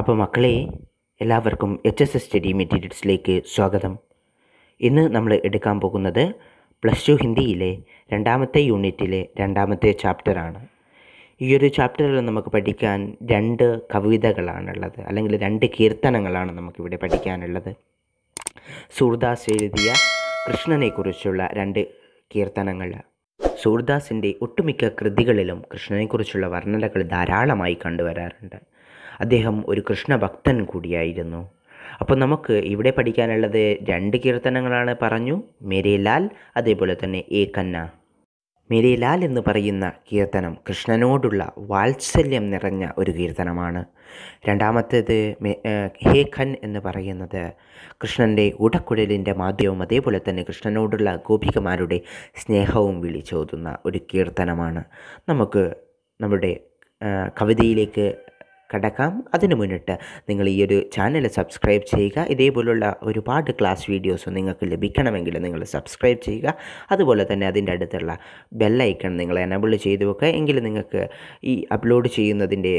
അപ്പോൾ മക്കളെ എല്ലാവർക്കും എച്ച് എസ് എസ് സ്റ്റഡി മെറ്റീരിയൽസിലേക്ക് സ്വാഗതം ഇന്ന് നമ്മൾ എടുക്കാൻ പോകുന്നത് പ്ലസ് ടു ഹിന്ദിയിലെ രണ്ടാമത്തെ യൂണിറ്റിലെ രണ്ടാമത്തെ ചാപ്റ്ററാണ് ഈ ഒരു ചാപ്റ്ററിൽ നമുക്ക് പഠിക്കാൻ രണ്ട് കവിതകളാണുള്ളത് അല്ലെങ്കിൽ രണ്ട് കീർത്തനങ്ങളാണ് നമുക്കിവിടെ പഠിക്കാനുള്ളത് സൂർദാസ് എഴുതിയ കൃഷ്ണനെക്കുറിച്ചുള്ള രണ്ട് കീർത്തനങ്ങൾ സൂർദാസിൻ്റെ ഒട്ടുമിക്ക കൃതികളിലും കൃഷ്ണനെക്കുറിച്ചുള്ള വർണ്ണനകൾ ധാരാളമായി കണ്ടുവരാറുണ്ട് അദ്ദേഹം ഒരു കൃഷ്ണഭക്തൻ കൂടിയായിരുന്നു അപ്പോൾ നമുക്ക് ഇവിടെ പഠിക്കാനുള്ളത് രണ്ട് കീർത്തനങ്ങളാണ് പറഞ്ഞു മേരെ ലാൽ അതേപോലെ തന്നെ ഏ കന്ന മേരെ ലാൽ എന്ന് പറയുന്ന കീർത്തനം കൃഷ്ണനോടുള്ള വാത്സല്യം നിറഞ്ഞ ഒരു കീർത്തനമാണ് രണ്ടാമത്തേത് ഹേ ഖൻ എന്ന് പറയുന്നത് കൃഷ്ണൻ്റെ ഉടക്കുഴലിൻ്റെ മാധ്യവും അതേപോലെ തന്നെ കൃഷ്ണനോടുള്ള ഗോപികമാരുടെ സ്നേഹവും വിളിച്ചോതുന്ന ഒരു കീർത്തനമാണ് നമുക്ക് നമ്മുടെ കവിതയിലേക്ക് കടക്കാം അതിനു മുന്നിട്ട് നിങ്ങൾ ഈ ഒരു ചാനൽ സബ്സ്ക്രൈബ് ചെയ്യുക ഇതേപോലുള്ള ഒരുപാട് ക്ലാസ് വീഡിയോസ് നിങ്ങൾക്ക് ലഭിക്കണമെങ്കിൽ നിങ്ങൾ സബ്സ്ക്രൈബ് ചെയ്യുക അതുപോലെ തന്നെ അതിൻ്റെ അടുത്തുള്ള ബെല്ലൈക്കൺ നിങ്ങൾ എനബിൾ ചെയ്തു വെക്കുക എങ്കിൽ നിങ്ങൾക്ക് ഈ അപ്ലോഡ് ചെയ്യുന്നതിൻ്റെ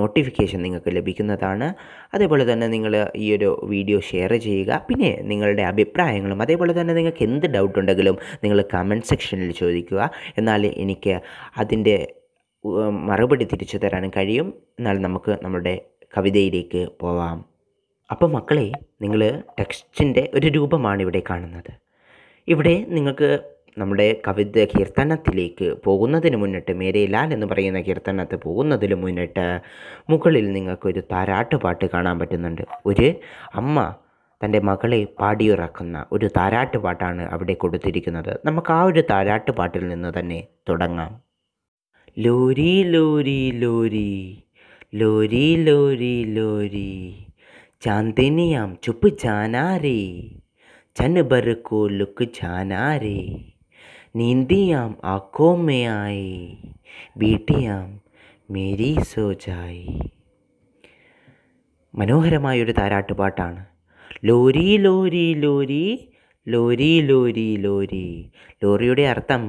നോട്ടിഫിക്കേഷൻ നിങ്ങൾക്ക് ലഭിക്കുന്നതാണ് അതേപോലെ തന്നെ നിങ്ങൾ ഈ ഒരു വീഡിയോ ഷെയർ ചെയ്യുക പിന്നെ നിങ്ങളുടെ അഭിപ്രായങ്ങളും അതേപോലെ തന്നെ നിങ്ങൾക്ക് എന്ത് ഡൗട്ട് ഉണ്ടെങ്കിലും നിങ്ങൾ കമൻറ്റ് സെക്ഷനിൽ ചോദിക്കുക എന്നാൽ എനിക്ക് അതിൻ്റെ മറുപടി തിരിച്ചു തരാനും കഴിയും എന്നാൽ നമുക്ക് നമ്മുടെ കവിതയിലേക്ക് പോവാം അപ്പോൾ മക്കളെ നിങ്ങൾ ടെക്സ്റ്റിൻ്റെ ഒരു രൂപമാണ് ഇവിടെ കാണുന്നത് ഇവിടെ നിങ്ങൾക്ക് നമ്മുടെ കവിത കീർത്തനത്തിലേക്ക് പോകുന്നതിന് മുന്നിട്ട് ലാൽ എന്ന് പറയുന്ന കീർത്തനത്തിൽ പോകുന്നതിന് മുന്നിട്ട് മുകളിൽ നിങ്ങൾക്കൊരു താരാട്ടുപാട്ട് കാണാൻ പറ്റുന്നുണ്ട് ഒരു അമ്മ തൻ്റെ മകളെ പാടിയുറക്കുന്ന ഒരു താരാട്ടുപാട്ടാണ് അവിടെ കൊടുത്തിരിക്കുന്നത് നമുക്ക് ആ ഒരു താരാട്ടുപാട്ടിൽ നിന്ന് തന്നെ തുടങ്ങാം ലോരി ലോരി ലോരി ലോരി ലോരി ലോരി चांदनियाम छुप जाना रे छन भर को लुक जाना रे नींदियाम आंखों में आए बीटियाम മേരി സോജായി മനോഹരമായൊരു താരാട്ടുപാട്ടാണ് ലോരി ലോരി ലോരി ലോരി ലോരി ലോരി ലോറിയുടെ അർത്ഥം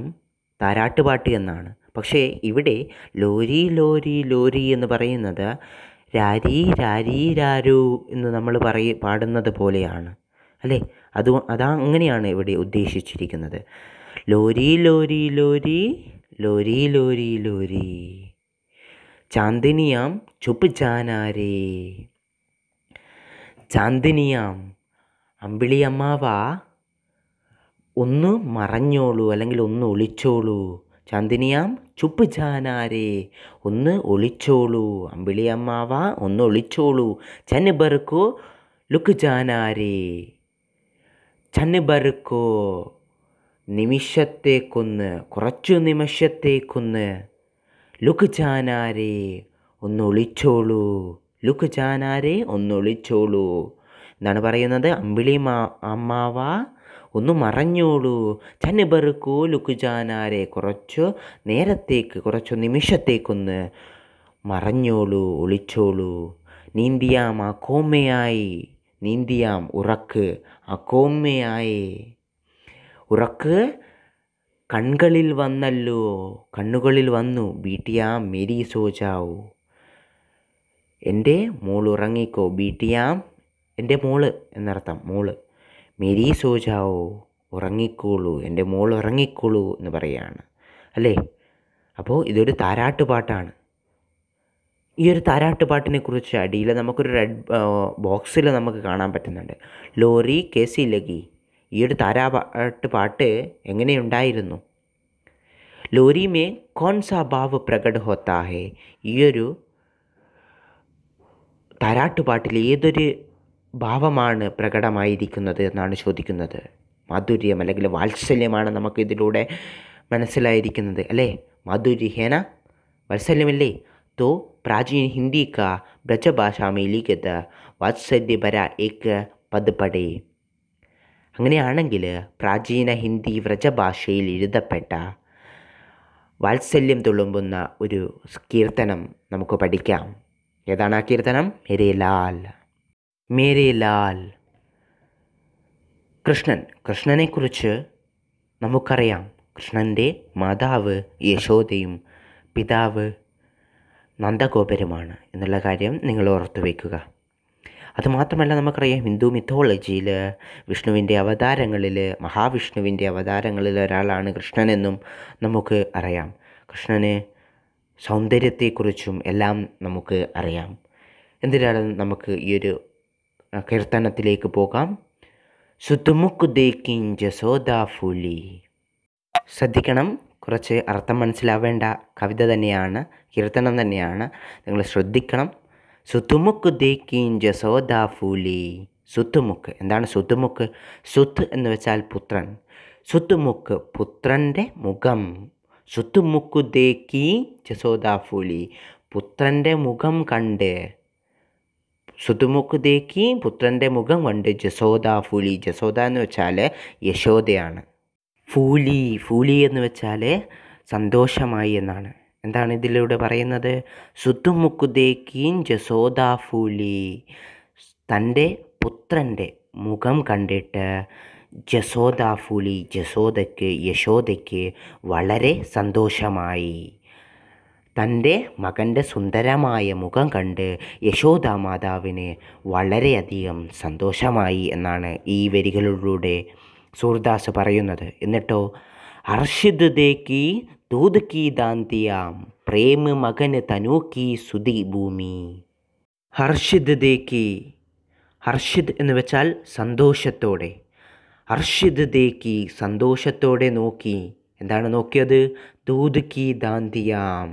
താരാട്ടുപാട്ട് എന്നാണ് പക്ഷേ ഇവിടെ ലോരി ലോരി ലോരി എന്ന് പറയുന്നത് രാരി രാരി രാരു എന്ന് നമ്മൾ പറയ പാടുന്നത് പോലെയാണ് അല്ലേ അത് അതാ അങ്ങനെയാണ് ഇവിടെ ഉദ്ദേശിച്ചിരിക്കുന്നത് ലോരി ലോരി ലോരി ലോരി ലോരി ലോരി ചാന്ദിനിയാം ചുപ്പ് ചാനാരേ ചാന്ദിനിയാം അമ്പിളിയമ്മാവ ഒന്ന് മറഞ്ഞോളൂ അല്ലെങ്കിൽ ഒന്ന് ഒളിച്ചോളൂ ചാന്ദിനിയാം ചുപ്പ് ചാനാരേ ഒന്ന് ഒളിച്ചോളൂ അമ്പിളി അമ്മാവ ഒന്ന് ഒളിച്ചോളൂ ബറുക്കോ ലുക്ക് ചാനാരേ ബറുക്കോ നിമിഷത്തേക്കൊന്ന് കുറച്ചു നിമിഷത്തേക്കൊന്ന് ലുക്ക് ചാനാരേ ഒന്ന് ഒളിച്ചോളൂ ലുക്ക് ചാനാരേ ഒന്ന് ഒളിച്ചോളൂ എന്നാണ് പറയുന്നത് അമ്പിളി മാ അമ്മാവ ഒന്ന് മറഞ്ഞോളൂ ചനബർക്കോ ലുക്കുജാനാരെ കുറച്ചു നേരത്തേക്ക് കുറച്ചു നിമിഷത്തേക്കൊന്ന് മറഞ്ഞോളൂ ഒളിച്ചോളൂ നീന്തിയാം ആ കോമയായി നീന്തിയാം ഉറക്ക് ആ കോമയായി ഉറക്ക് കൺകളിൽ വന്നല്ലോ കണ്ണുകളിൽ വന്നു ബീട്ടിയാം മെരി സോജാവൂ എൻ്റെ മോൾ ഉറങ്ങിക്കോ ബീട്ടിയാം എൻ്റെ മോള് എന്നർത്ഥം മോള് മേരി സോജാവോ ഉറങ്ങിക്കോളൂ എൻ്റെ മോൾ ഉറങ്ങിക്കോളൂ എന്ന് പറയുകയാണ് അല്ലേ അപ്പോൾ ഇതൊരു താരാട്ട് പാട്ടാണ് ഈ ഒരു താരാട്ട് പാട്ടിനെ കുറിച്ച് അടിയിൽ നമുക്കൊരു റെഡ് ബോക്സിൽ നമുക്ക് കാണാൻ പറ്റുന്നുണ്ട് ലോറി കേസി ലഗി ഈ ഒരു താരാട്ട് പാട്ട് എങ്ങനെയുണ്ടായിരുന്നു ലോറി മേ കോൺസാ സാ ഭാവ് പ്രകട ഹോത്താ ഹേ താരാട്ടുപാട്ടിൽ ഏതൊരു ഭാവമാണ് പ്രകടമായിരിക്കുന്നത് എന്നാണ് ചോദിക്കുന്നത് മാധുര്യം അല്ലെങ്കിൽ വാത്സല്യമാണ് നമുക്ക് ഇതിലൂടെ മനസ്സിലായിരിക്കുന്നത് അല്ലേ മാധുര്യഹേന വാത്സല്യമല്ലേ തോ പ്രാചീന हिंदी का ब्रज भाषा വാത്സല്യപര ഏക്ക് പദ് അങ്ങനെയാണെങ്കിൽ പ്രാചീന ഹിന്ദി വ്രജഭാഷയിൽ എഴുതപ്പെട്ട വാത്സല്യം തുളുമ്പുന്ന ഒരു കീർത്തനം നമുക്ക് പഠിക്കാം ഏതാണ് ആ കീർത്തനം മെരേ ലാൽ മേരെ ലാൽ കൃഷ്ണൻ കൃഷ്ണനെക്കുറിച്ച് നമുക്കറിയാം കൃഷ്ണൻ്റെ മാതാവ് യശോദയും പിതാവ് നന്ദഗോപുരമാണ് എന്നുള്ള കാര്യം നിങ്ങൾ ഓർത്തു വയ്ക്കുക അതുമാത്രമല്ല നമുക്കറിയാം ഹിന്ദു മിത്തോളജിയിൽ വിഷ്ണുവിൻ്റെ അവതാരങ്ങളിൽ മഹാവിഷ്ണുവിൻ്റെ അവതാരങ്ങളിൽ ഒരാളാണ് കൃഷ്ണനെന്നും നമുക്ക് അറിയാം കൃഷ്ണന് സൗന്ദര്യത്തെക്കുറിച്ചും എല്ലാം നമുക്ക് അറിയാം എന്തിനാണ് നമുക്ക് ഈ ഒരു കീർത്തനത്തിലേക്ക് പോകാം സുത്തുമുക്കു ജസോദാഫുലി ശ്രദ്ധിക്കണം കുറച്ച് അർത്ഥം മനസ്സിലാവേണ്ട കവിത തന്നെയാണ് കീർത്തനം തന്നെയാണ് നിങ്ങൾ ശ്രദ്ധിക്കണം സുത്തുമുക്ക് ദേക്കിൻ ജസോദാഫുലി സുത്തുമുക്ക് എന്താണ് സുത്തുമുക്ക് സുത്ത് എന്ന് വെച്ചാൽ പുത്രൻ സുത്തുമുക്ക് പുത്രൻ്റെ മുഖം സുത്തുമുക്കു ജസോദാഫുലി പുത്രൻ്റെ മുഖം കണ്ട് സുതുമുക്ക് ദേക്കി പുത്രൻ്റെ മുഖം കണ്ട് ജസോദ ഫൂലി ജസോദ എന്ന് വെച്ചാൽ യശോദയാണ് ഫൂലി ഫൂലി എന്ന് വെച്ചാൽ സന്തോഷമായി എന്നാണ് എന്താണ് ഇതിലൂടെ പറയുന്നത് സുതുമുക്ക് സുത്തുമുക്കുദേക്കീൻ ജസോദ ഫൂലി തൻ്റെ പുത്രൻ്റെ മുഖം കണ്ടിട്ട് ജസോദ ജസോദാഫുലി ജസോദയ്ക്ക് യശോദയ്ക്ക് വളരെ സന്തോഷമായി തൻ്റെ മകൻ്റെ സുന്ദരമായ മുഖം കണ്ട് മാതാവിന് വളരെയധികം സന്തോഷമായി എന്നാണ് ഈ വരികളിലൂടെ സൂർദാസ് പറയുന്നത് എന്നിട്ടോ അർഷിദേക്കി ദൂദ്കി ദാന്തിയാം പ്രേമ മകന് തനൂക്കി സുതി ഭൂമി ഹർഷിദ് ദേക്കി ഹർഷിദ് എന്ന് വെച്ചാൽ സന്തോഷത്തോടെ ഹർഷിദ് ദേക്കി സന്തോഷത്തോടെ നോക്കി എന്താണ് നോക്കിയത് ദൂദ്കി ദാന്തിയാം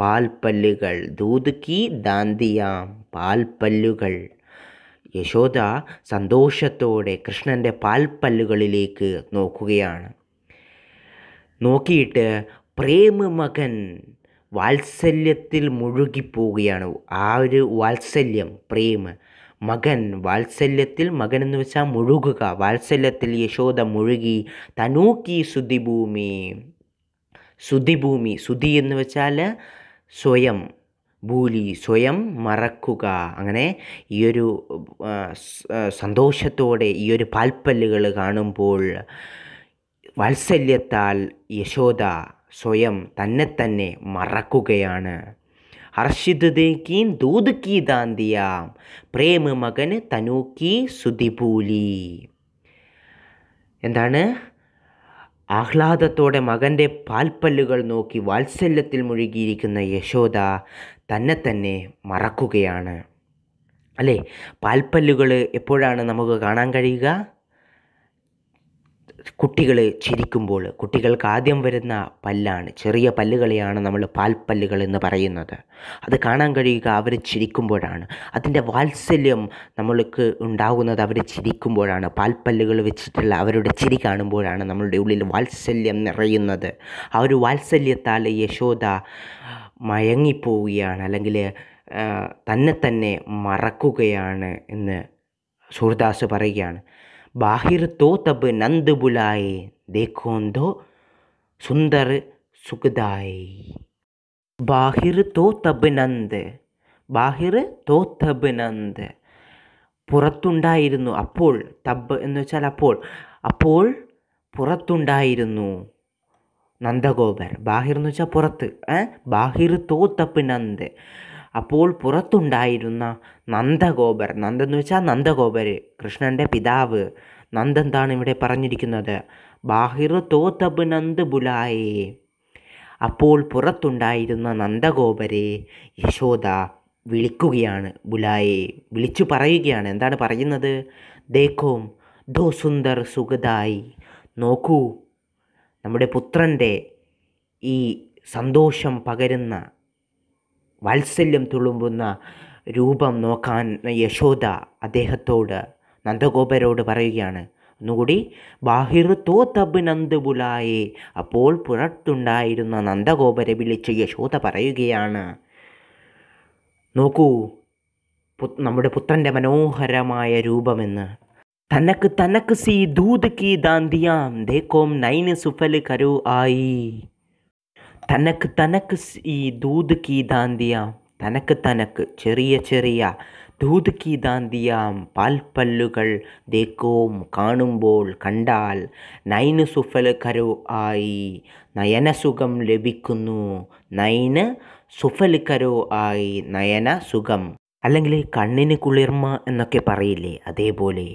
പാൽപ്പല്ലുകൾ ദൂത് കി ദാന്തിയാം പാൽപ്പല്ലുകൾ യശോദ സന്തോഷത്തോടെ കൃഷ്ണൻ്റെ പാൽപ്പല്ലുകളിലേക്ക് നോക്കുകയാണ് നോക്കിയിട്ട് പ്രേമ മകൻ വാത്സല്യത്തിൽ മുഴുകിപ്പോവുകയാണ് ആ ഒരു വാത്സല്യം പ്രേമ മകൻ വാത്സല്യത്തിൽ മകൻ എന്ന് വെച്ചാൽ മുഴുകുക വാത്സല്യത്തിൽ യശോദ മുഴുകി തനൂക്കി സുതിഭൂമി സുതിഭൂമി സുതി എന്ന് വെച്ചാൽ സ്വയം ഭൂലി സ്വയം മറക്കുക അങ്ങനെ ഈ ഒരു സന്തോഷത്തോടെ ഈ ഒരു പാൽപ്പല്ലുകൾ കാണുമ്പോൾ വാത്സല്യത്താൽ യശോദ സ്വയം തന്നെ തന്നെ മറക്കുകയാണ് ഹർഷിതേക്കീൻ ദൂതുക്കി ദാന്തിയ പ്രേമ മകന് തനൂക്കി സുതിപൂലി എന്താണ് ആഹ്ലാദത്തോടെ മകൻ്റെ പാൽപ്പല്ലുകൾ നോക്കി വാത്സല്യത്തിൽ മുഴുകിയിരിക്കുന്ന യശോദ തന്നെ തന്നെ മറക്കുകയാണ് അല്ലേ പാൽപ്പല്ലുകൾ എപ്പോഴാണ് നമുക്ക് കാണാൻ കഴിയുക കുട്ടികൾ ചിരിക്കുമ്പോൾ കുട്ടികൾക്ക് ആദ്യം വരുന്ന പല്ലാണ് ചെറിയ പല്ലുകളെയാണ് നമ്മൾ പാൽപ്പല്ലുകൾ എന്ന് പറയുന്നത് അത് കാണാൻ കഴിയുക അവർ ചിരിക്കുമ്പോഴാണ് അതിൻ്റെ വാത്സല്യം നമ്മൾക്ക് ഉണ്ടാകുന്നത് അവർ ചിരിക്കുമ്പോഴാണ് പാൽപ്പല്ലുകൾ വെച്ചിട്ടുള്ള അവരുടെ ചിരി കാണുമ്പോഴാണ് നമ്മളുടെ ഉള്ളിൽ വാത്സല്യം നിറയുന്നത് ആ ഒരു വാത്സല്യത്താൽ യശോദ മയങ്ങിപ്പോവുകയാണ് അല്ലെങ്കിൽ തന്നെ തന്നെ മറക്കുകയാണ് എന്ന് സൂർദാസ് പറയുകയാണ് बाहिर तो तब नंद बुलाए दो सुंदर सुखदाई ബാഹിർ തോ തബ്നന്ദ് ബാഹിർ തോ തബ്നന്ദ് പുറത്തുണ്ടായിരുന്നു അപ്പോൾ തബ് എന്ന് വെച്ചാൽ അപ്പോൾ അപ്പോൾ പുറത്തുണ്ടായിരുന്നു നന്ദഗോപർ ബാഹിർ എന്ന് വെച്ചാൽ പുറത്ത് ഏ ബാഹിർ തോ നന്ദ് അപ്പോൾ പുറത്തുണ്ടായിരുന്ന നന്ദഗോപർ എന്ന് വെച്ചാൽ നന്ദഗോപർ കൃഷ്ണൻ്റെ പിതാവ് നന്ദെന്താണ് ഇവിടെ പറഞ്ഞിരിക്കുന്നത് ബാഹിർ തോത്തബ് നന്ദ് ബുലായേ അപ്പോൾ പുറത്തുണ്ടായിരുന്ന നന്ദഗോപരെ യശോദ വിളിക്കുകയാണ് ബുലായെ വിളിച്ചു പറയുകയാണ് എന്താണ് പറയുന്നത് ദേഖോം ദോ സുന്ദർ സുഖതായി നോക്കൂ നമ്മുടെ പുത്രൻ്റെ ഈ സന്തോഷം പകരുന്ന വാത്സല്യം തുളുമ്പുന്ന രൂപം നോക്കാൻ യശോദ അദ്ദേഹത്തോട് നന്ദഗോപരോട് പറയുകയാണ് ഒന്നുകൂടി ബാഹിറത്തോ തബ് നന്ദബുലായെ അപ്പോൾ പുറത്തുണ്ടായിരുന്ന നന്ദഗോപരെ വിളിച്ച് യശോദ പറയുകയാണ് നോക്കൂ നമ്മുടെ പുത്രൻ്റെ മനോഹരമായ രൂപമെന്ന് തനക്ക് തനക്ക് സി ദൂത് കി ദാന്തിയാം ദേക്കോം നൈന് സുഫൽ കരു ആയി തനക്ക് തനക്ക് ഈ ദൂത് കീതാന്തിയാം തനക്ക് തനക്ക് ചെറിയ ചെറിയ ദൂത് കീതാന്തിയാം പാൽപ്പല്ലുകൾ ദേക്കോം കാണുമ്പോൾ കണ്ടാൽ നയന സുഫലകരു ആയി നയനസുഖം ലഭിക്കുന്നു നയന സുഫലകരു ആയി നയന സുഖം അല്ലെങ്കിൽ കണ്ണിന് കുളിർമ എന്നൊക്കെ പറയില്ലേ അതേപോലെ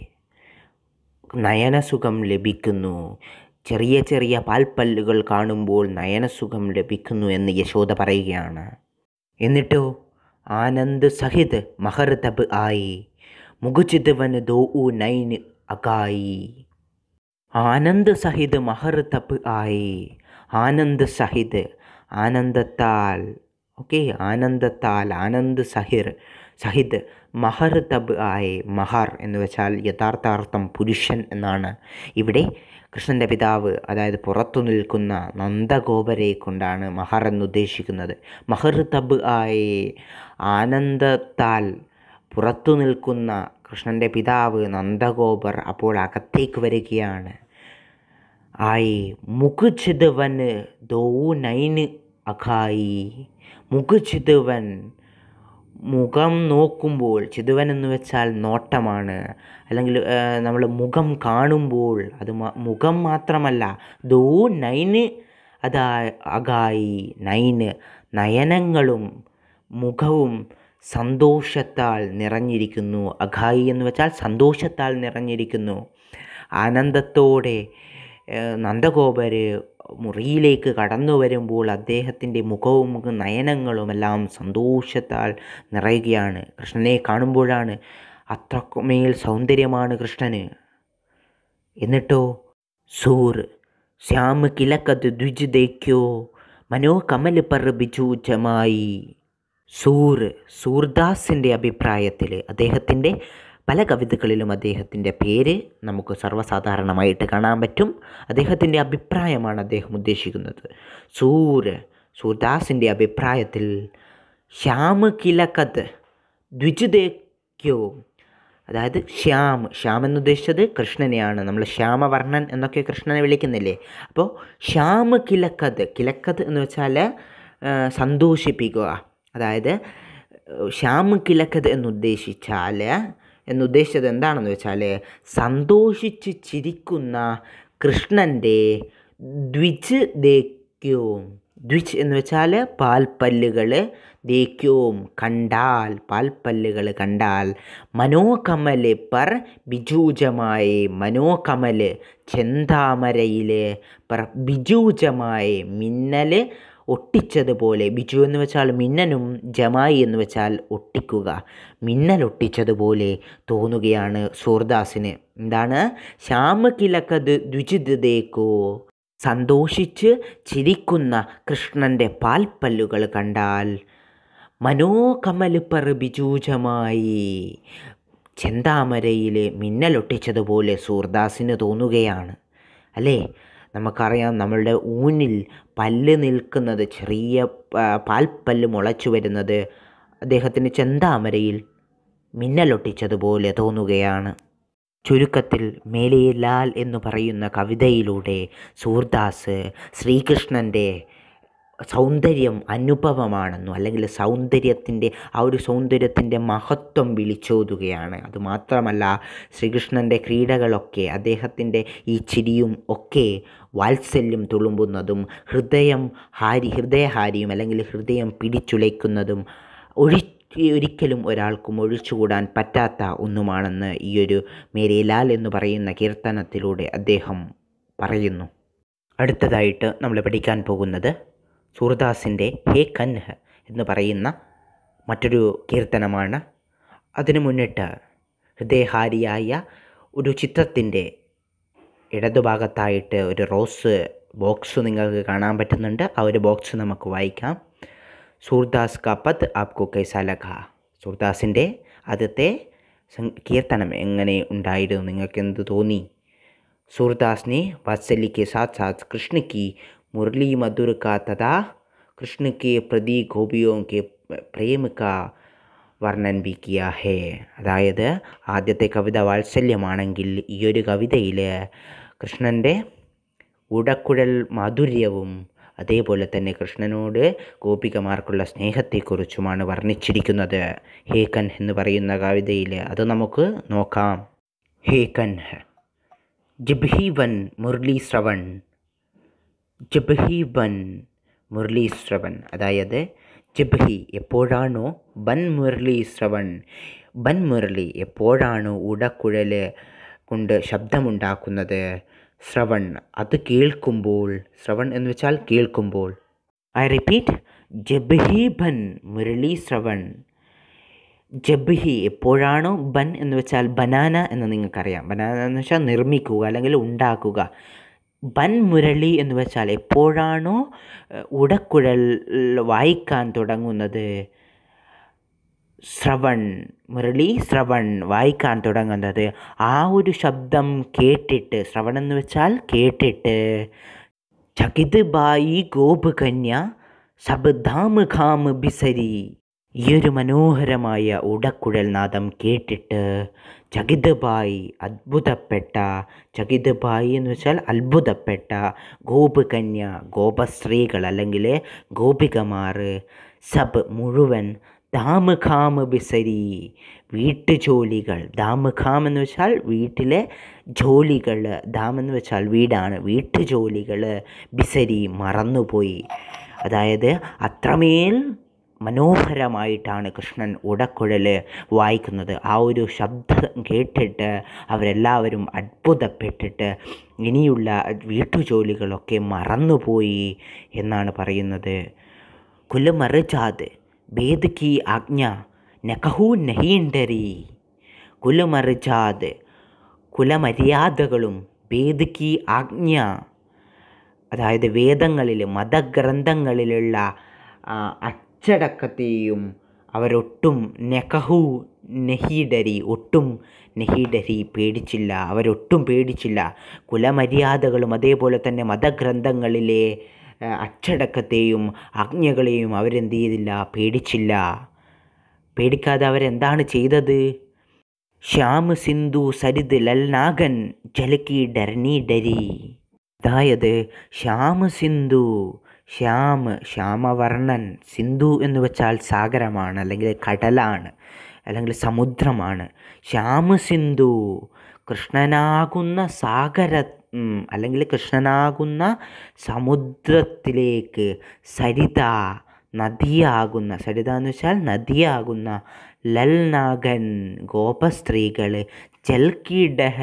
നയനസുഖം ലഭിക്കുന്നു ചെറിയ ചെറിയ പാൽപ്പല്ലുകൾ കാണുമ്പോൾ നയനസുഖം ലഭിക്കുന്നു എന്ന് യശോദ പറയുകയാണ് എന്നിട്ടോ ആനന്ദ് സഹിത് മഹർതബ് ആയി ദോ ഉ നൈൻ അകായി ആനന്ദ് സഹിത് മഹർതബ് ആയി ആനന്ദ് സഹിത് ആനന്ദത്താൽ ഓക്കെ ആനന്ദ താൽ ആനന്ദ് സഹിർ സഹിദ് മഹർ തബ് ആയ മഹാർ എന്ന് വെച്ചാൽ യഥാർത്ഥ അർത്ഥം പുരുഷൻ എന്നാണ് ഇവിടെ കൃഷ്ണൻ്റെ പിതാവ് അതായത് പുറത്തു നിൽക്കുന്ന നന്ദഗോപരെ കൊണ്ടാണ് മഹർ എന്നുദ്ദേശിക്കുന്നത് മഹർ തബ് ആയെ ആനന്ദത്താൽ പുറത്തു നിൽക്കുന്ന കൃഷ്ണൻ്റെ പിതാവ് നന്ദഗോപർ അപ്പോൾ അകത്തേക്ക് വരികയാണ് ആയി മുഖുചിതവന് ദോ നൈന് അഖായി മുഖു മുഖം നോക്കുമ്പോൾ ചിതുവൻ എന്ന് വെച്ചാൽ നോട്ടമാണ് അല്ലെങ്കിൽ നമ്മൾ മുഖം കാണുമ്പോൾ അത് മുഖം മാത്രമല്ല ദോ നൈന് അതാ അകായി നൈന് നയനങ്ങളും മുഖവും സന്തോഷത്താൽ നിറഞ്ഞിരിക്കുന്നു അഘായി എന്ന് വെച്ചാൽ സന്തോഷത്താൽ നിറഞ്ഞിരിക്കുന്നു ആനന്ദത്തോടെ നന്ദഗോപര് മുറിയിലേക്ക് കടന്നു വരുമ്പോൾ അദ്ദേഹത്തിൻ്റെ മുഖവും നയനങ്ങളുമെല്ലാം സന്തോഷത്താൽ നിറയുകയാണ് കൃഷ്ണനെ കാണുമ്പോഴാണ് അത്രക്കുമേൽ സൗന്ദര്യമാണ് കൃഷ്ണന് എന്നിട്ടോ സൂർ ശ്യാമ കിലക്കത് ദ്വിജ് ദേഖ്യോ മനോകമൽ പർ ബിജൂജമായി സൂർ സൂർദാസിൻ്റെ അഭിപ്രായത്തിൽ അദ്ദേഹത്തിൻ്റെ പല കവിതകളിലും അദ്ദേഹത്തിൻ്റെ പേര് നമുക്ക് സർവ്വസാധാരണമായിട്ട് കാണാൻ പറ്റും അദ്ദേഹത്തിൻ്റെ അഭിപ്രായമാണ് അദ്ദേഹം ഉദ്ദേശിക്കുന്നത് സൂര് സൂദാസിൻ്റെ അഭിപ്രായത്തിൽ ശ്യാമ കിലക്കത് ദ്വിജുദേക്യോ അതായത് ശ്യാം ശ്യാം എന്നുദ്ദേശിച്ചത് കൃഷ്ണനെയാണ് നമ്മൾ ശ്യാമവർണ്ണൻ എന്നൊക്കെ കൃഷ്ണനെ വിളിക്കുന്നില്ലേ അപ്പോൾ ശ്യാമ കിലക്കത് കിലക്കത് എന്ന് വെച്ചാൽ സന്തോഷിപ്പിക്കുക അതായത് ശ്യാമ കിലക്കത് എന്നുദ്ദേശിച്ചാൽ എന്നുദ്ദേശിച്ചത് എന്താണെന്ന് വെച്ചാൽ സന്തോഷിച്ച് ചിരിക്കുന്ന കൃഷ്ണൻ്റെ ദ്വിജ് ദേക്യോം ദ്വിജ് എന്ന് വെച്ചാൽ പാൽപ്പല്ലുകൾ ദേക്യോം കണ്ടാൽ പാൽപ്പല്ലുകൾ കണ്ടാൽ മനോകമല് പർ ബിജൂജമായി മനോകമല് ചെന്താമരയിൽ പർ ബിജൂജമായി മിന്നൽ ഒട്ടിച്ചതുപോലെ ബിജു എന്ന് വെച്ചാൽ മിന്നനും ജമായി എന്ന് വെച്ചാൽ ഒട്ടിക്കുക മിന്നൽ ഒട്ടിച്ചതുപോലെ തോന്നുകയാണ് സൂർദാസിന് എന്താണ് കിലക്കത് രുചിതേക്കോ സന്തോഷിച്ച് ചിരിക്കുന്ന കൃഷ്ണൻ്റെ പാൽപ്പല്ലുകൾ കണ്ടാൽ മനോകമലിപ്പർ ബിജൂജമായി ചെന്താമരയിലെ മിന്നലൊട്ടിച്ചതുപോലെ സൂർദാസിന് തോന്നുകയാണ് അല്ലേ നമുക്കറിയാം നമ്മളുടെ ഊനിൽ പല്ല് നിൽക്കുന്നത് ചെറിയ പാൽപ്പല്ല് മുളച്ചു വരുന്നത് അദ്ദേഹത്തിന് ചെന്താമരയിൽ മിന്നലൊട്ടിച്ചതുപോലെ തോന്നുകയാണ് ചുരുക്കത്തിൽ ലാൽ എന്ന് പറയുന്ന കവിതയിലൂടെ സൂർദാസ് ശ്രീകൃഷ്ണൻ്റെ സൗന്ദര്യം അനുപമമാണെന്നും അല്ലെങ്കിൽ സൗന്ദര്യത്തിൻ്റെ ആ ഒരു സൗന്ദര്യത്തിൻ്റെ മഹത്വം വിളിച്ചോതുകയാണ് അതുമാത്രമല്ല ശ്രീകൃഷ്ണൻ്റെ ക്രീഡകളൊക്കെ അദ്ദേഹത്തിൻ്റെ ഈ ചിരിയും ഒക്കെ വാത്സല്യം തുളുമ്പുന്നതും ഹൃദയം ഹാരി ഹൃദയഹാരിയും അല്ലെങ്കിൽ ഹൃദയം പിടിച്ചുലയ്ക്കുന്നതും ഒഴി ഒരിക്കലും ഒരാൾക്കും ഒഴിച്ചുകൂടാൻ പറ്റാത്ത ഒന്നുമാണെന്ന് ഈയൊരു മേരിലാൽ എന്ന് പറയുന്ന കീർത്തനത്തിലൂടെ അദ്ദേഹം പറയുന്നു അടുത്തതായിട്ട് നമ്മൾ പഠിക്കാൻ പോകുന്നത് സൂർദാസിൻ്റെ ഹേ കൻഹ് എന്ന് പറയുന്ന മറ്റൊരു കീർത്തനമാണ് അതിനു മുന്നിട്ട് ഹൃദയഹാരിയായ ഒരു ചിത്രത്തിൻ്റെ ഇടതുഭാഗത്തായിട്ട് ഒരു റോസ് ബോക്സ് നിങ്ങൾക്ക് കാണാൻ പറ്റുന്നുണ്ട് ആ ഒരു ബോക്സ് നമുക്ക് വായിക്കാം സൂർദാസ് കാ പത്ത് ആപ്കു കൈസ ലഖ സൂർദാസിൻ്റെ ആദ്യത്തെ കീർത്തനം എങ്ങനെ ഉണ്ടായിരുന്നു നിങ്ങൾക്ക് എന്ത് തോന്നി സൂർദാസിനെ വത്സലിക്ക് സാത് സാത് കൃഷ്ണയ്ക്ക് മുരളി മധുര തഥാ കൃഷ്ണയ്ക്ക് പ്രതി ഗോപിയോക്ക് പ്രേമിക്ക വർണ്ണൻ ബി കിയ ഹേ അതായത് ആദ്യത്തെ കവിത വാത്സല്യമാണെങ്കിൽ ഈ ഒരു കവിതയിൽ കൃഷ്ണൻ്റെ ഉടക്കുഴൽ മാധുര്യവും അതേപോലെ തന്നെ കൃഷ്ണനോട് ഗോപികമാർക്കുള്ള സ്നേഹത്തെക്കുറിച്ചുമാണ് വർണ്ണിച്ചിരിക്കുന്നത് ഹേക്കൻ എന്ന് പറയുന്ന കവിതയിൽ അത് നമുക്ക് നോക്കാം ഹേക്കൻ വൻ മുരളീ ശ്രവൺ വൻ മുരളീ ശ്രവൺ അതായത് ജിബ്ഹി എപ്പോഴാണോ ബൻ മുരളീ ശ്രവൺ ബൻ മുരളി എപ്പോഴാണോ ഉടക്കുഴൽ കൊണ്ട് ശബ്ദമുണ്ടാക്കുന്നത് ശ്രവൺ അത് കേൾക്കുമ്പോൾ ശ്രവൺ എന്ന് വെച്ചാൽ കേൾക്കുമ്പോൾ ഐ റിപ്പീറ്റ് ജബ്ഹി ബൻ മുരളി ശ്രവൺ ജബ്ഹി എപ്പോഴാണോ ബൻ എന്ന് വെച്ചാൽ ബനാന എന്ന് നിങ്ങൾക്കറിയാം ബനാന എന്ന് വെച്ചാൽ നിർമ്മിക്കുക അല്ലെങ്കിൽ ഉണ്ടാക്കുക ബൻ മുരളി എന്ന് വെച്ചാൽ എപ്പോഴാണോ ഉടക്കുഴൽ വായിക്കാൻ തുടങ്ങുന്നത് ശ്രവൺ മുരളി ശ്രവൺ വായിക്കാൻ തുടങ്ങുന്നത് ആ ഒരു ശബ്ദം കേട്ടിട്ട് ശ്രവൺ എന്ന് വെച്ചാൽ കേട്ടിട്ട് ചകിത് ബായി ഗോപുകന്യ കന്യ ശബ്ദാമ് ഖാമ് ബിസരി ഈ ഒരു മനോഹരമായ ഉടക്കുഴൽ നാദം കേട്ടിട്ട് ബായി അത്ഭുതപ്പെട്ട ബായി എന്ന് വെച്ചാൽ അത്ഭുതപ്പെട്ട ഗോപകന്യ ഗോപസ്ത്രീകൾ അല്ലെങ്കിൽ ഗോപികമാർ സബ് മുഴുവൻ ദാമുഖാമ് ബിസരി ദാമ ഖാം എന്ന് വെച്ചാൽ വീട്ടിലെ ജോലികൾ ദാം എന്ന് വെച്ചാൽ വീടാണ് ജോലികൾ ബിസരി മറന്നുപോയി അതായത് അത്രമേൽ മനോഹരമായിട്ടാണ് കൃഷ്ണൻ ഉടക്കുഴൽ വായിക്കുന്നത് ആ ഒരു ശബ്ദം കേട്ടിട്ട് അവരെല്ലാവരും അത്ഭുതപ്പെട്ടിട്ട് ഇനിയുള്ള വീട്ടുജോലികളൊക്കെ മറന്നുപോയി എന്നാണ് പറയുന്നത് കുലമറിജാത് ഭേദ് കി ആജ്ഞ न നഹീണ്ടരി കുലമറിജാത് കുലമര്യാദകളും ഭേദ് കി ആജ്ഞ അതായത് വേദങ്ങളിൽ മതഗ്രന്ഥങ്ങളിലുള്ള അച്ചടക്കത്തെയും അവരൊട്ടും നെഹു നെഹീഡരി ഒട്ടും നെഹീഡരി പേടിച്ചില്ല അവരൊട്ടും പേടിച്ചില്ല കുലമര്യാദകളും അതേപോലെ തന്നെ മതഗ്രന്ഥങ്ങളിലെ അച്ചടക്കത്തെയും ആജ്ഞകളെയും അവരെന്ത് ചെയ്തില്ല പേടിച്ചില്ല പേടിക്കാതെ അവരെന്താണ് ചെയ്തത് ശ്യാമ സിന്ധു സരിത് ലൽനാഗൻ ജലക്കി ഡർണി ഡരി അതായത് ശ്യാമ സിന്ധു ശ്യാമ ശ്യാമവർണ്ണൻ സിന്ധു എന്ന് വെച്ചാൽ സാഗരമാണ് അല്ലെങ്കിൽ കടലാണ് അല്ലെങ്കിൽ സമുദ്രമാണ് ശ്യാമ സിന്ധു കൃഷ്ണനാകുന്ന സാഗര അല്ലെങ്കിൽ കൃഷ്ണനാകുന്ന സമുദ്രത്തിലേക്ക് സരിത നദിയാകുന്ന സരിത എന്ന് വെച്ചാൽ നദിയാകുന്ന ലൽനാഗൻ ഗോപസ്ത്രീകൾ ജൽക്കി ഡഹ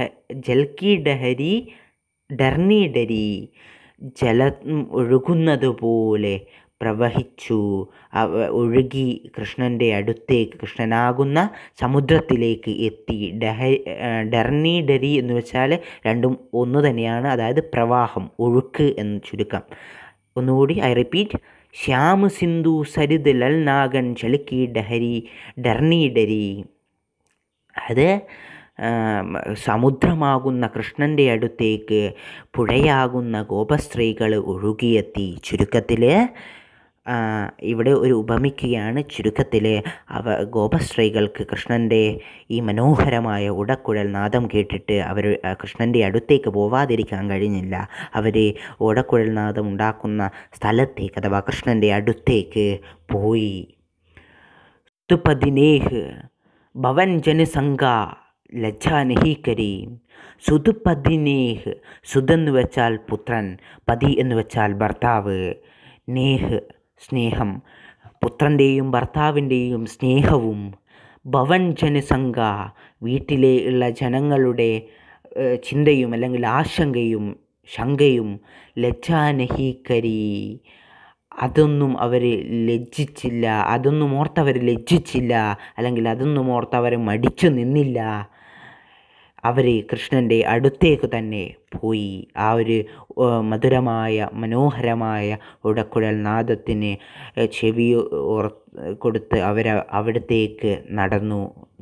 ജൽക്കി ഡഹരി ഡർണീഡരി ജലം ഒഴുകുന്നത് പോലെ പ്രവഹിച്ചു ഒഴുകി കൃഷ്ണൻ്റെ അടുത്തേക്ക് കൃഷ്ണനാകുന്ന സമുദ്രത്തിലേക്ക് എത്തി ഡഹ ഡെർണി ഡെരി എന്ന് വെച്ചാൽ രണ്ടും ഒന്ന് തന്നെയാണ് അതായത് പ്രവാഹം ഒഴുക്ക് എന്ന് ചുരുക്കം ഒന്നുകൂടി ഐ റിപ്പീറ്റ് ശ്യാമ സിന്ധു സരിത് ലൽനാഗൻ ചളുക്കി ഡഹരി ഡർണി ഡരി അത് സമുദ്രമാകുന്ന കൃഷ്ണൻ്റെ അടുത്തേക്ക് പുഴയാകുന്ന ഗോപസ്ത്രീകൾ ഒഴുകിയെത്തി ചുരുക്കത്തിൽ ഇവിടെ ഒരു ഉപമിക്കുകയാണ് ചുരുക്കത്തിൽ അവ ഗോപസ്ത്രീകൾക്ക് കൃഷ്ണൻ്റെ ഈ മനോഹരമായ ഉടക്കുഴൽ നാദം കേട്ടിട്ട് അവർ കൃഷ്ണൻ്റെ അടുത്തേക്ക് പോവാതിരിക്കാൻ കഴിഞ്ഞില്ല അവർ ഉടക്കുഴൽ നാദം ഉണ്ടാക്കുന്ന സ്ഥലത്തേക്ക് അഥവാ കൃഷ്ണൻ്റെ അടുത്തേക്ക് പോയി പതിനേഹ് ഭവൻ ജനസംഘ ലജ്ജ നഹി കരീം സുതു സുതെന്ന് വെച്ചാൽ പുത്രൻ പതി എന്ന് വെച്ചാൽ ഭർത്താവ് നേഹ് സ്നേഹം പുത്രൻ്റെയും ഭർത്താവിൻ്റെയും സ്നേഹവും ഭവൻ ജനസംഘ വീട്ടിലെ ഉള്ള ജനങ്ങളുടെ ചിന്തയും അല്ലെങ്കിൽ ആശങ്കയും ശങ്കയും ലജ്ജാനഹീക്കരി അതൊന്നും അവർ ലജ്ജിച്ചില്ല അതൊന്നും ഓർത്തവർ ലജ്ജിച്ചില്ല അല്ലെങ്കിൽ അതൊന്നും ഓർത്തവർ മടിച്ചു നിന്നില്ല അവർ കൃഷ്ണൻ്റെ അടുത്തേക്ക് തന്നെ പോയി ആ ഒരു മധുരമായ മനോഹരമായ ഉടക്കുഴൽ നാദത്തിന് ചെവി കൊടുത്ത് അവർ അവിടത്തേക്ക് നടന്നു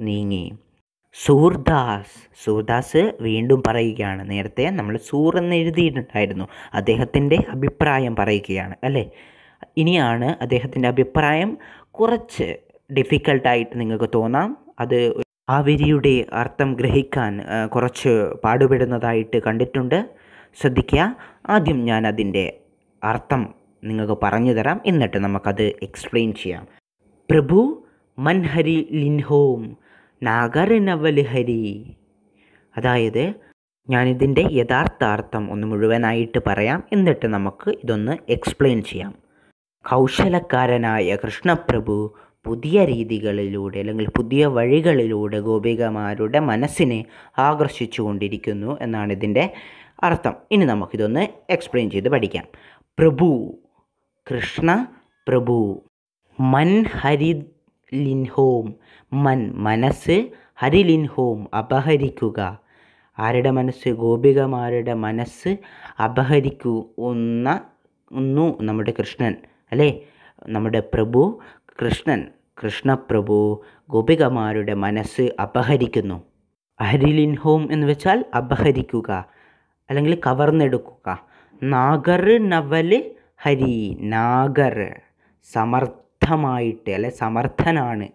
നീങ്ങി സൂർദാസ് സൂർദാസ് വീണ്ടും പറയുകയാണ് നേരത്തെ നമ്മൾ സൂർ എന്ന് എഴുതിയിട്ടുണ്ടായിരുന്നു അദ്ദേഹത്തിൻ്റെ അഭിപ്രായം പറയുകയാണ് അല്ലേ ഇനിയാണ് അദ്ദേഹത്തിൻ്റെ അഭിപ്രായം കുറച്ച് ഡിഫിക്കൽട്ടായിട്ട് നിങ്ങൾക്ക് തോന്നാം അത് ആ വരിയുടെ അർത്ഥം ഗ്രഹിക്കാൻ കുറച്ച് പാടുപെടുന്നതായിട്ട് കണ്ടിട്ടുണ്ട് ശ്രദ്ധിക്കുക ആദ്യം ഞാൻ അതിൻ്റെ അർത്ഥം നിങ്ങൾക്ക് പറഞ്ഞു തരാം എന്നിട്ട് നമുക്കത് എക്സ്പ്ലെയിൻ ചെയ്യാം പ്രഭു മൻഹരി ലിൻഹോം നാഗരനവൽഹരി അതായത് ഞാനിതിൻ്റെ യഥാർത്ഥ അർത്ഥം ഒന്ന് മുഴുവനായിട്ട് പറയാം എന്നിട്ട് നമുക്ക് ഇതൊന്ന് എക്സ്പ്ലെയിൻ ചെയ്യാം കൗശലക്കാരനായ കൃഷ്ണപ്രഭു പുതിയ രീതികളിലൂടെ അല്ലെങ്കിൽ പുതിയ വഴികളിലൂടെ ഗോപികമാരുടെ മനസ്സിനെ ആകർഷിച്ചു കൊണ്ടിരിക്കുന്നു എന്നാണ് ഇതിൻ്റെ അർത്ഥം ഇനി നമുക്കിതൊന്ന് എക്സ്പ്ലെയിൻ ചെയ്ത് പഠിക്കാം പ്രഭു കൃഷ്ണ പ്രഭു മൻ ഹരി ലിൻഹോം മൻ മനസ്സ് ഹരിലിൻഹോം അപഹരിക്കുക ആരുടെ മനസ്സ് ഗോപികമാരുടെ മനസ്സ് അപഹരിക്കുന്ന ഒന്നു നമ്മുടെ കൃഷ്ണൻ അല്ലേ നമ്മുടെ പ്രഭു കൃഷ്ണൻ കൃഷ്ണപ്രഭു ഗോപികമാരുടെ മനസ്സ് അപഹരിക്കുന്നു അഹരിലിൻ ഹോം എന്ന് വെച്ചാൽ അപഹരിക്കുക അല്ലെങ്കിൽ കവർന്നെടുക്കുക നാഗർ നവല് ഹരി നാഗർ സമർത്ഥമായിട്ട് അല്ലെ സമർത്ഥനാണ്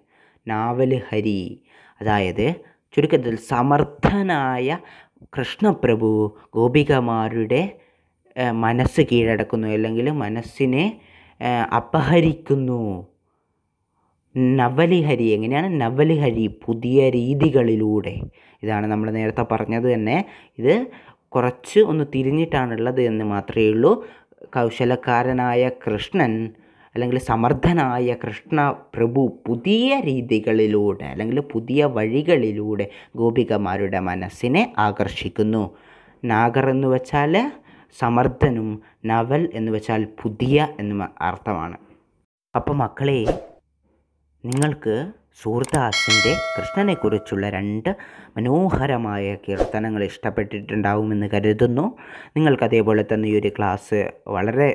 നാവല് ഹരി അതായത് ചുരുക്കത്തിൽ സമർത്ഥനായ കൃഷ്ണപ്രഭു ഗോപികമാരുടെ മനസ്സ് കീഴടക്കുന്നു അല്ലെങ്കിൽ മനസ്സിനെ അപഹരിക്കുന്നു നവലിഹരി എങ്ങനെയാണ് നവലിഹരി പുതിയ രീതികളിലൂടെ ഇതാണ് നമ്മൾ നേരത്തെ പറഞ്ഞത് തന്നെ ഇത് കുറച്ച് ഒന്ന് തിരിഞ്ഞിട്ടാണുള്ളത് എന്ന് മാത്രമേ ഉള്ളൂ കൗശലക്കാരനായ കൃഷ്ണൻ അല്ലെങ്കിൽ സമർത്ഥനായ കൃഷ്ണ പ്രഭു പുതിയ രീതികളിലൂടെ അല്ലെങ്കിൽ പുതിയ വഴികളിലൂടെ ഗോപികമാരുടെ മനസ്സിനെ ആകർഷിക്കുന്നു നാഗർ എന്ന് വെച്ചാൽ സമർത്ഥനും നവൽ എന്ന് വെച്ചാൽ പുതിയ എന്നും അർത്ഥമാണ് അപ്പോൾ മക്കളെ നിങ്ങൾക്ക് സൂർദാസിൻ്റെ കൃഷ്ണനെക്കുറിച്ചുള്ള രണ്ട് മനോഹരമായ കീർത്തനങ്ങൾ ഇഷ്ടപ്പെട്ടിട്ടുണ്ടാവുമെന്ന് കരുതുന്നു നിങ്ങൾക്കതേപോലെ തന്നെ ഈ ഒരു ക്ലാസ് വളരെ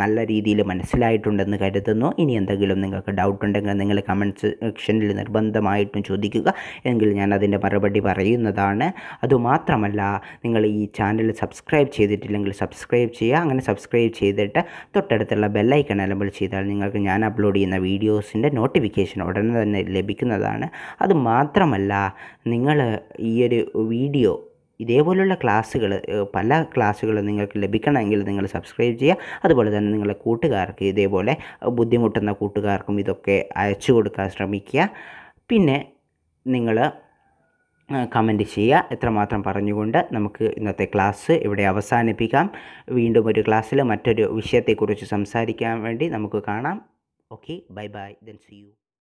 നല്ല രീതിയിൽ മനസ്സിലായിട്ടുണ്ടെന്ന് കരുതുന്നു ഇനി എന്തെങ്കിലും നിങ്ങൾക്ക് ഡൗട്ട് ഉണ്ടെങ്കിൽ നിങ്ങൾ കമൻറ്റ് സെക്ഷനിൽ നിർബന്ധമായിട്ടും ചോദിക്കുക എങ്കിൽ ഞാൻ അതിൻ്റെ മറുപടി പറയുന്നതാണ് അതുമാത്രമല്ല നിങ്ങൾ ഈ ചാനൽ സബ്സ്ക്രൈബ് ചെയ്തിട്ടില്ലെങ്കിൽ സബ്സ്ക്രൈബ് ചെയ്യുക അങ്ങനെ സബ്സ്ക്രൈബ് ചെയ്തിട്ട് തൊട്ടടുത്തുള്ള ബെല്ലൈക്കൺ അലമ്പിൾ ചെയ്താൽ നിങ്ങൾക്ക് ഞാൻ അപ്ലോഡ് ചെയ്യുന്ന വീഡിയോസിൻ്റെ നോട്ടിഫിക്കേഷൻ ഉടനെ തന്നെ ലഭിക്കുന്നതാണ് അതുമാത്രമല്ല നിങ്ങൾ ഈ ഒരു വീഡിയോ ഇതേപോലുള്ള ക്ലാസ്സുകൾ പല ക്ലാസ്സുകളും നിങ്ങൾക്ക് ലഭിക്കണമെങ്കിൽ നിങ്ങൾ സബ്സ്ക്രൈബ് ചെയ്യുക അതുപോലെ തന്നെ നിങ്ങളുടെ കൂട്ടുകാർക്ക് ഇതേപോലെ ബുദ്ധിമുട്ടുന്ന കൂട്ടുകാർക്കും ഇതൊക്കെ അയച്ചു കൊടുക്കാൻ ശ്രമിക്കുക പിന്നെ നിങ്ങൾ കമൻറ്റ് ചെയ്യുക എത്രമാത്രം പറഞ്ഞുകൊണ്ട് നമുക്ക് ഇന്നത്തെ ക്ലാസ് ഇവിടെ അവസാനിപ്പിക്കാം വീണ്ടും ഒരു ക്ലാസ്സിൽ മറ്റൊരു വിഷയത്തെക്കുറിച്ച് സംസാരിക്കാൻ വേണ്ടി നമുക്ക് കാണാം okay bye bye then see U